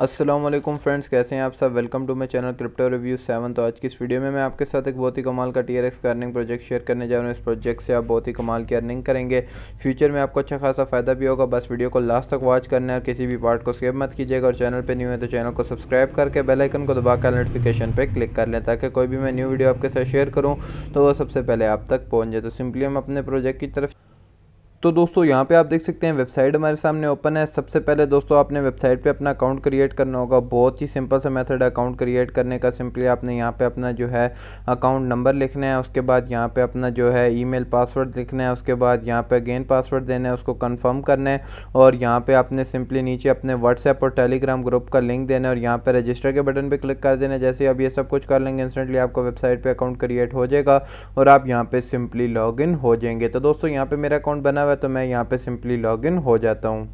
Aslam friends कैसे हैं आप सब welcome to my channel crypto review seven तो आज की इस वीडियो में मैं आपके साथ एक बहुत ही कमाल का टी आर एक्स का अर्निंग प्रोजेक्ट शेयर करने जा रहा हूँ इस प्रोजेक्ट से आप बहुत ही कमाल की अर्निंग करेंगे फ्यूचर में आपको अच्छा खासा फ़ायदा भी होगा बस वीडियो को लास्ट तक वॉच करने और किसी भी पार्ट को स्केप मत कीजिएगा और चैनल पर न्यू है तो चैनल को सब्सक्राइब करके बेलाइकन को दबाकर नोटिफिकेशन पर क्लिक कर लें ताकि कोई भी मैं न्यू वीडियो आपके साथ शेयर करूँ तो वो सबसे पहले आप तक पहुँच जाए तो सिंपली हम अपने प्रोजेक्ट की तरफ तो दोस्तों यहाँ पे आप देख सकते हैं वेबसाइट हमारे सामने ओपन है सबसे पहले दोस्तों आपने वेबसाइट पे अपना अकाउंट क्रिएट करना होगा बहुत ही सिंपल सा मेथड है अकाउंट क्रिएट करने का सिंपली आपने यहाँ पे अपना जो है अकाउंट नंबर लिखना है उसके बाद यहाँ पे अपना जो है ईमेल पासवर्ड लिखना है उसके बाद यहाँ पे अगेन पासवर्ड देना है उसको कन्फर्म करना है और यहाँ पर आपने सिंपली नीचे अपने व्हाट्सएप और टेलीग्राम ग्रुप का लिंक देना है और यहाँ पर रजिस्टर के बटन पर क्लिक कर देना है जैसे आप ये सब कुछ कर लेंगे इंस्टेंटली आपको वेबसाइट पर अकाउंट क्रिएट हो जाएगा और आप यहाँ पर सिंपली लॉग हो जाएंगे तो दोस्तों यहाँ पर मेरा अकाउंट बना हुआ तो मैं यहाँ पे सिंपली लॉगिन हो जाता हूँ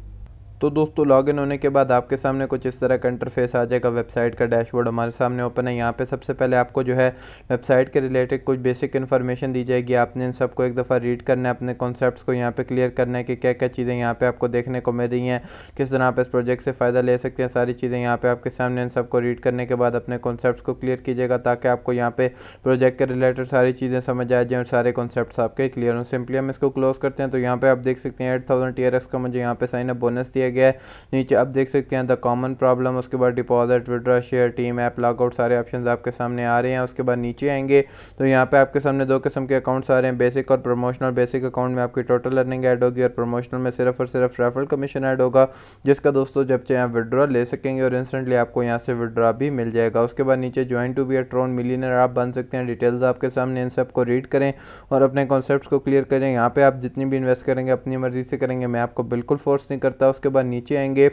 तो दोस्तों लॉगिन होने के बाद आपके सामने कुछ इस तरह का इंटरफेस आ जाएगा वेबसाइट का डैशबोर्ड हमारे सामने ओपन है यहाँ पे सबसे पहले आपको जो है वेबसाइट के रिलेटेड कुछ बेसिक इन्फॉर्मेशन दी जाएगी आपने इन सबको एक दफ़ा रीड करना है अपने कॉन्सेप्ट को यहाँ पर क्लियर करना है कि क्या क्या चीज़ें यहाँ पर आपको देखने को मिल रही हैं किस तरह आप इस प्रोजेक्ट से फ़ायदा ले सकते हैं सारी चीज़ें यहाँ पर आपके सामने इन सबको रीड करने के बाद अपने कॉन्सेप्ट को क्लियर कीजिएगा ताकि आपको यहाँ पर प्रोजेक्ट के रिलेटेड सारी चीज़ें समझ आ जाएँ और सारे कॉन्सेप्ट आपके क्लियर हों सिंपली हम इसको क्लोज़ करते हैं तो यहाँ पर आप देख सकते हैं एट थाउजेंड टी का मुझे यहाँ पर साइन अप बोनस दिया गया है नीचे आप देख सकते हैं द कॉमन प्रॉब्लम उसके बाद deposit withdraw share team app lockout सारे ऑप्शन आपके सामने आ रहे हैं उसके बाद नीचे आएंगे तो यहाँ पर आपके सामने दो किस्म के अकाउंट्स आ रहे हैं बेसिक और प्रमोशनल बेसिक अकाउंट में आपकी टोटल अर्निंग ऐड होगी और प्रमोशनल में सिर्फ और सिर्फ रेफरल कमीशन ऐड होगा जिसका दोस्तों जब चाहे आप विड्रॉ ले सकेंगे और इंस्टेंटली आपको यहाँ से विड्रॉ भी मिल जाएगा उसके बाद नीचे join to be a Tron millionaire आप बन सकते हैं डिटेल्स आपके सामने इन सबको रीड करें और अपने कॉन्सेप्ट को क्लियर करें यहाँ पे आप जितनी भी इन्वेस्ट करेंगे अपनी मर्जी से करेंगे मैं आपको बिल्कुल फोर्स नहीं करता उसके बाद नीचे आएंगे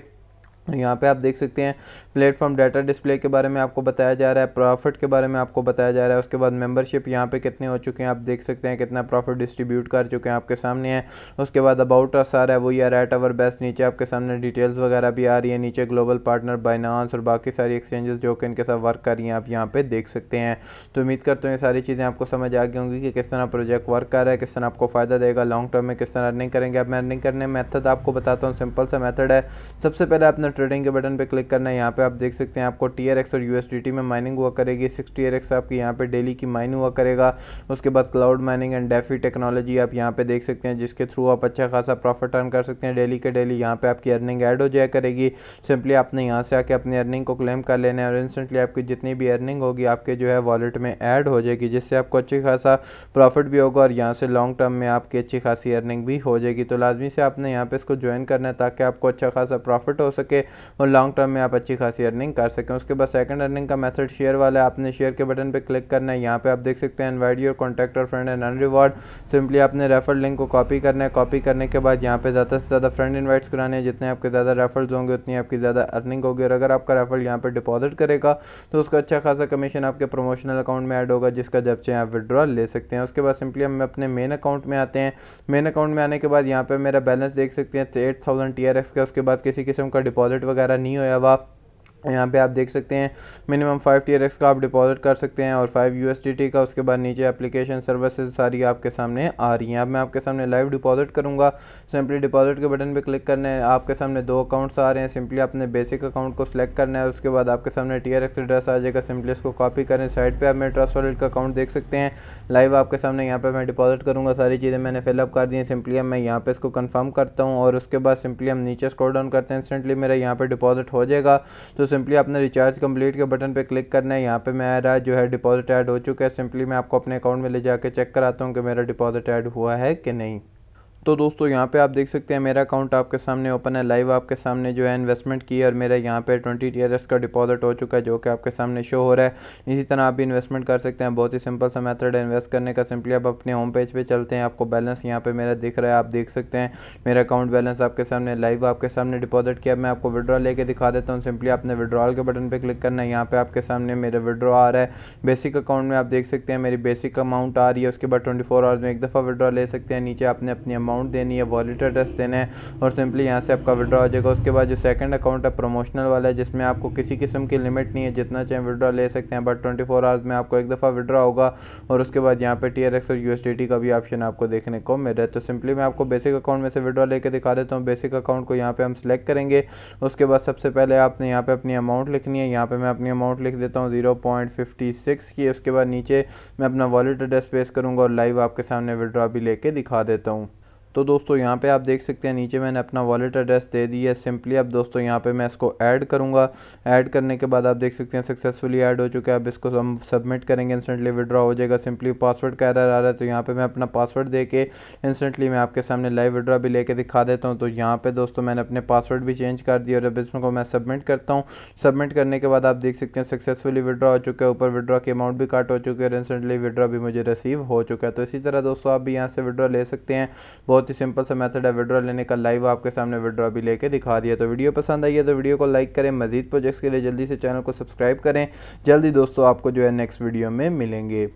तो यहाँ पे आप देख सकते हैं प्लेटफॉर्म डाटा डिस्प्ले के बारे में आपको बताया जा रहा है प्रॉफिट के बारे में आपको बताया जा रहा है उसके बाद मेंबरशिप यहाँ पे कितने हो चुके हैं आप देख सकते हैं कितना प्रॉफिट डिस्ट्रीब्यूट कर चुके हैं आपके सामने है उसके बाद अबाउट अस आ रहा है वही यार एट अवर बेस्ट नीचे आपके सामने डिटेल्स वगैरह भी आ रही है नीचे ग्लोबल पार्टनर बाइनांस और बाकी सारी एक्सचेंजेस जो कि इनके साथ वर्क कर रही हैं आप यहाँ पर देख सकते हैं तो उम्मीद करते हैं सारी चीज़ें आपको समझ आ गई होंगी कि किस तरह प्रोजेक्ट वर्क कर रहा है किस तरह आपको फ़ायदा देगा लॉन्ग टर्म में किस तरह अर्निंग करेंगे आप अर्निंग करने मैथड आपको बताता हूँ सिंपल सा मैथड है सबसे पहले आपने ट्रेडिंग के बटन पे क्लिक करना है यहाँ पे आप देख सकते हैं आपको टी और यू में माइनिंग हुआ करेगी सिक्स टी आपकी यहाँ पे डेली की माइन हुआ करेगा उसके बाद cloud mining and DeFi technology आप यहाँ पे देख सकते हैं जिसके थ्रू आप अच्छा खासा प्रॉफिट अर्न कर सकते हैं डेली के डेली यहाँ पे आपकी अर्निंग ऐड हो जाया करेगी सिंपली आपने यहाँ से आके अपनी अर्निंग को क्लेम कर लेना है और इंस्टेंटली आपकी जितनी भी अर्निंग होगी आपके जो है वॉलेट में ऐड हो जाएगी जिससे आपको अच्छी खासा प्रॉफिट भी होगा और यहाँ से लॉन्ग टर्म में आपकी अच्छी खासी अर्निंग भी हो जाएगी तो लाजमी से आपने यहाँ पे इसको ज्वाइन करना है ताकि आपको अच्छा खासा प्रॉफिट हो सके और लॉन्ग टर्म में आप अच्छी खासी अर्निंग कर सकें उसके बाद सेकंड अर्निंग का मेथड शेयर वाला है आपने शेयर के बटन पे क्लिक करना है यहाँ पे आप देख सकते हैं इनवाइट योर कॉन्टैक्ट और friend and earn reward simply आपने रेफर लिंक को कॉपी करना है कॉपी करने के बाद यहाँ पे ज़्यादा से ज़्यादा फ्रेंड इन्वाइट्स कराने हैं जितने आपके ज़्यादा रेफरल्स होंगे उतनी आपकी ज़्यादा अर्निंग होगी और अगर आपका रेफर यहाँ पर डिपॉजिट करेगा तो उसका अच्छा खासा कमीशन आपके प्रमोशनल अकाउंट में ऐड होगा जिसका जब चाहे आप विड्रॉल ले सकते हैं उसके बाद सिंपली हम अपने मेन अकाउंट में आते हैं मेन अकाउंट में आने के बाद यहाँ पर मेरा बैलेंस देख सकते हैं एट थाउजेंड टी का उसके बाद किसी किस्म का डिपॉजिट वॉलेट वगैरह नहीं होया वा यहाँ पे आप देख सकते हैं मिनिमम फाइव टी का आप डिपॉजिट कर सकते हैं और फाइव यू का उसके बाद नीचे एप्लीकेशन सर्विसेज सारी आपके सामने आ रही हैं अब मैं आपके सामने लाइव डिपॉजिट करूँगा सिंपली डिपॉजिट के बटन पे क्लिक करना है आपके सामने दो अकाउंट्स आ रहे हैं सिंपली आपने बेसिक अकाउंट को सिलेक्ट करना है उसके बाद आपके सामने टी आर एड्रेस आ जाएगा सिंपली इसको कॉपी करें साइड पर आप मेरे ट्रस्ट वॉलेट का अकाउंट देख सकते हैं लाइव आपके सामने यहाँ पर मैं डिपॉजिट करूँगा सारी चीज़ें मैंने फिलअप कर दी हैं सिंपली अब मैं यहाँ पर इसको कन्फर्म करता हूँ और उसके बाद सिंपली हम नीचे स्क्रोल डाउन करते हैं इंस्टेंटली मेरा यहाँ पर डिपॉजिट हो जाएगा तो सिंपली आपने रिचार्ज कंप्लीट के बटन पे क्लिक करना है यहाँ पे मेरा जो है डिपॉजिट ऐड हो चुका है सिंपली मैं आपको अपने अकाउंट में ले जाके चेक कराता हूँ कि मेरा डिपॉजिट ऐड हुआ है कि नहीं तो दोस्तों यहाँ पे आप देख सकते हैं मेरा अकाउंट आपके सामने ओपन है लाइव आपके सामने जो है इन्वेस्टमेंट की और मेरा यहाँ पे ट्वेंटी टी का डिपॉजिट हो चुका है जो कि आपके सामने शो हो रहा है इसी तरह आप भी इन्वेस्टमेंट कर सकते हैं बहुत ही सिंपल सा मेथड है इन्वेस्ट करने का सिंपली आप अपने होम पेज पर चलते हैं आपको बैलेंस यहाँ पर मेरा दिख रहा है आप देख सकते हैं मेरा अकाउंट बैलेंस आपके सामने लाइव आपके सामने डिपॉजिट किया मैं आपको विड्रॉ लेके दिखा देता हूँ सिंपली आपने विड्रॉल के बटन पर क्लिक करना है यहाँ पर आपके सामने मेरा विड्रॉ आ रहा है बेसिक अकाउंट में आप देख सकते हैं मेरी बेसिक अमाउंट आ रही है उसके बाद ट्वेंटी आवर्स में एक दफ़ा विड्रॉ ले सकते हैं नीचे आपने अपनी अमाउंट देनी है वॉलेट एड्रेस देना है और सिंपली यहाँ से आपका विड्रा हो जाएगा उसके बाद जो सेकंड अकाउंट है प्रमोशनल वाला है जिसमें आपको किसी किस्म की लिमिट नहीं है जितना चाहे विड्रा ले सकते हैं बट ट्वेंटी फोर आवर्स में आपको एक दफ़ा विड्रा होगा और उसके बाद यहाँ पर टी आर और यू एस डी टी का भी ऑप्शन आपको देखने को मिल रहा है तो सिंपली मैं आपको बेसिक अकाउंट में से विड्रा लेकर दिखा देता हूँ बेसिक अकाउंट को यहाँ पर हम सेलेक्ट करेंगे उसके बाद सबसे पहले आपने यहाँ पर अपनी अमाउंट लिखनी है यहाँ पर मैं अपनी अमाउंट लिख देता हूँ जीरो पॉइंट फिफ्टी सिक्स की उसके बाद नीचे मैं अपना वॉलेट एड्रेस पेश करूँगा और लाइव आपके सामने विड्रॉ भी लेके दिखा देता हूँ तो दोस्तों यहाँ पे आप देख सकते हैं नीचे मैंने अपना वॉलेट एड्रेस दे दिया है सिंपली अब दोस्तों यहाँ पे मैं इसको ऐड करूँगा ऐड करने के बाद आप देख सकते हैं सक्सेसफुली ऐड हो चुका है अब इसको हम सबमिट करेंगे इंस्टेंटली विड्रॉ हो जाएगा सिंपली पासवर्ड का एरर आ रहा है तो यहाँ पर मैं अपना पासवर्ड दे के इंस्टेंटली मैं आपके सामने लाइव विड्रा भी लेके दिखा देता हूँ तो यहाँ पर दोस्तों मैंने अपने पासवर्ड भी चेंज कर दिया और अब इसको मैं सबमिट करता हूँ सबमिट करने के बाद आप देख सकते हैं सक्सेसफुली विड्रॉ हो चुका है ऊपर विड्रॉ की अमाउंट भी काट हो चुकी है और इंस्टेंटली विड्रॉ भी मुझे रिसीव हो चुका है तो इसी तरह दोस्तों आप भी यहाँ से विड्रॉ ले सकते हैं बहुत बहुत ही सिंपल सा मेथड है विड्रॉ लेने का लाइव आपके सामने विड्रॉ भी लेके दिखा दिया तो वीडियो पसंद आई है तो वीडियो को लाइक करें मजीद प्रोजेक्ट्स के लिए जल्दी से चैनल को सब्सक्राइब करें जल्दी दोस्तों आपको जो है नेक्स्ट वीडियो में मिलेंगे